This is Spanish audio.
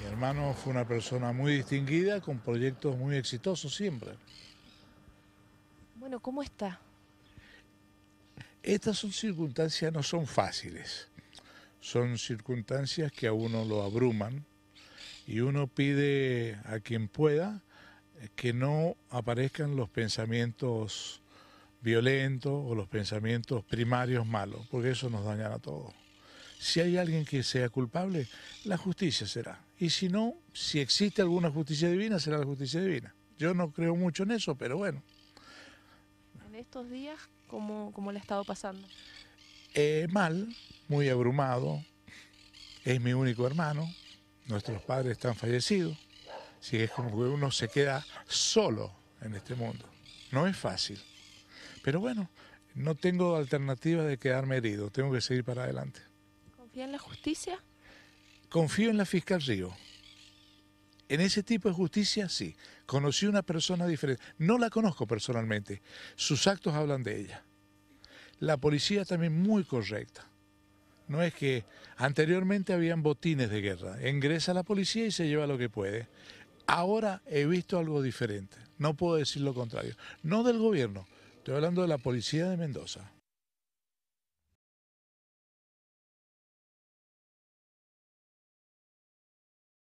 Mi hermano fue una persona muy distinguida, con proyectos muy exitosos siempre. Bueno, ¿cómo está? Estas son circunstancias, no son fáciles. Son circunstancias que a uno lo abruman y uno pide a quien pueda que no aparezcan los pensamientos violentos o los pensamientos primarios malos, porque eso nos dañan a todos. Si hay alguien que sea culpable, la justicia será. Y si no, si existe alguna justicia divina, será la justicia divina. Yo no creo mucho en eso, pero bueno. En estos días, ¿cómo, cómo le ha estado pasando? Eh, mal, muy abrumado. Es mi único hermano. Nuestros padres están fallecidos. Así que es como que uno se queda solo en este mundo. No es fácil. Pero bueno, no tengo alternativa de quedarme herido. Tengo que seguir para adelante. ¿Y en la justicia? Confío en la fiscal Río. En ese tipo de justicia, sí. Conocí una persona diferente. No la conozco personalmente. Sus actos hablan de ella. La policía también muy correcta. No es que anteriormente habían botines de guerra. Ingresa la policía y se lleva lo que puede. Ahora he visto algo diferente. No puedo decir lo contrario. No del gobierno. Estoy hablando de la policía de Mendoza.